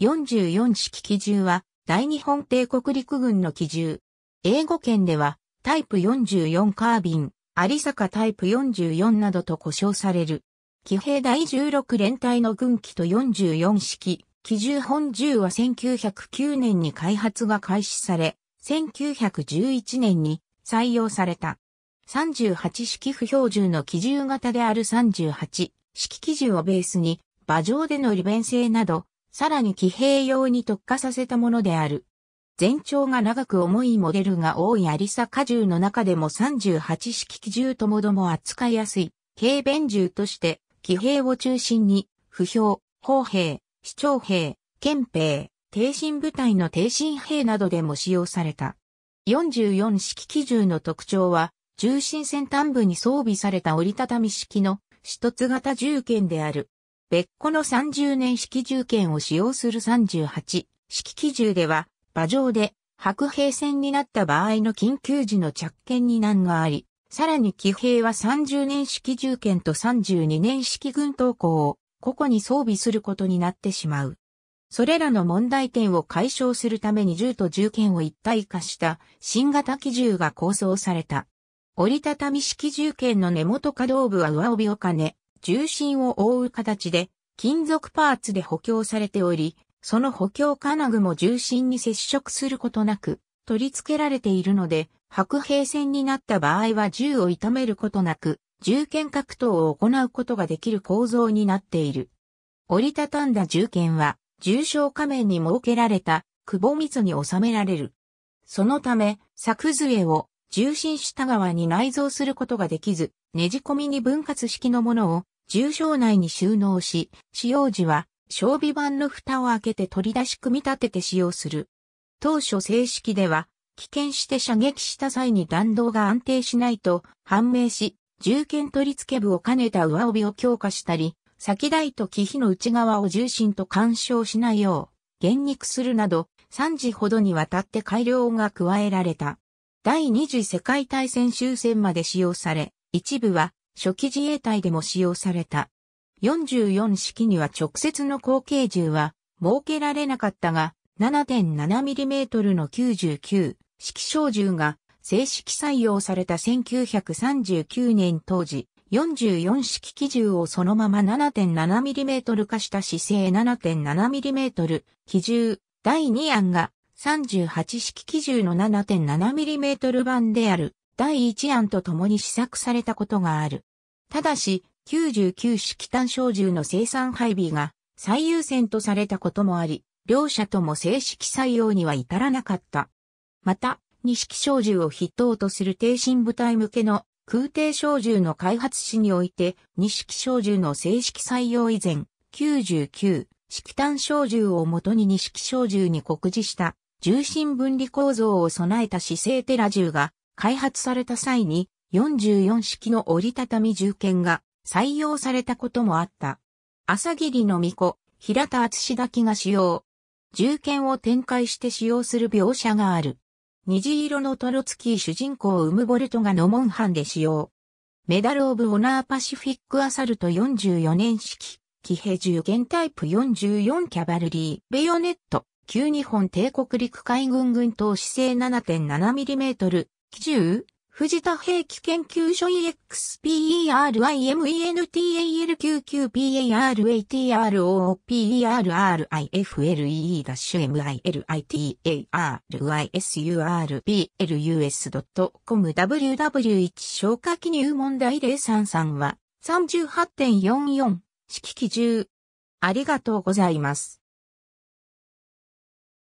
44式機銃は大日本帝国陸軍の機銃。英語圏ではタイプ44カービン、有坂タイプ44などと呼称される。騎兵第16連隊の軍機と44式、機銃本銃は1909年に開発が開始され、1911年に採用された。38式不標準の機銃型である38式機銃をベースに、馬上での利便性など、さらに騎兵用に特化させたものである。全長が長く重いモデルが多いアリサ荷重の中でも38式機銃ともども扱いやすい、軽便銃として、騎兵を中心に、不評、砲兵、市長兵、憲兵、低身部隊の低身兵などでも使用された。44式機銃の特徴は、重心先端部に装備された折りたたみ式の、一つ型銃剣である。別個の30年式銃剣を使用する38式機銃では、馬上で白兵戦になった場合の緊急時の着剣に難があり、さらに騎兵は30年式銃剣と32年式軍刀校を個々に装備することになってしまう。それらの問題点を解消するために銃と銃剣を一体化した新型機銃が構想された。折りたたみ式銃剣の根元可動部は上帯を兼ね、重心を覆う形で金属パーツで補強されており、その補強金具も重心に接触することなく取り付けられているので、白兵線になった場合は銃を痛めることなく、銃剣格闘を行うことができる構造になっている。折りたたんだ銃剣は、重傷仮面に設けられた、窪密に収められる。そのため、作杖を重心下側に内蔵することができず、ねじ込みに分割式のものを重症内に収納し、使用時は、装備板の蓋を開けて取り出し組み立てて使用する。当初正式では、危険して射撃した際に弾道が安定しないと判明し、銃剣取り付け部を兼ねた上帯を強化したり、先台と機皮の内側を重心と干渉しないよう、減肉するなど、3時ほどにわたって改良が加えられた。第二次世界大戦終戦まで使用され、一部は初期自衛隊でも使用された。44式には直接の後継銃は設けられなかったが、7.7mm の99式小銃が正式採用された1939年当時、44式機銃をそのまま 7.7mm 化した姿勢 7.7mm 機銃第2案が38式機銃の 7.7mm 版である第1案と共に試作されたことがある。ただし、99式単小銃の生産配備が最優先とされたこともあり、両者とも正式採用には至らなかった。また、二式小銃を筆頭とする低身部隊向けの空挺小銃の開発史において、二式小銃の正式採用以前、99式単小銃をもとに二式小銃に告示した重心分離構造を備えた姿勢テラ銃が開発された際に44式の折りたたみ銃剣が採用されたこともあった。朝霧の巫女、平田厚滝が使用。銃剣を展開して使用する描写がある。虹色のトロツキー主人公ウムボルトがノモンハンで使用。メダルオブオナーパシフィックアサルト44年式、騎兵銃剣タイプ44キャバルリー、ベヨネット、旧日本帝国陸海軍軍統司制 7.7mm、機銃、藤田兵器研究所 EXPERYMENTALATROPERRIFMILIRISURPLUS.com q q p r a t a W1 w 消化記入問題033は38.44式機銃。ありがとうございます。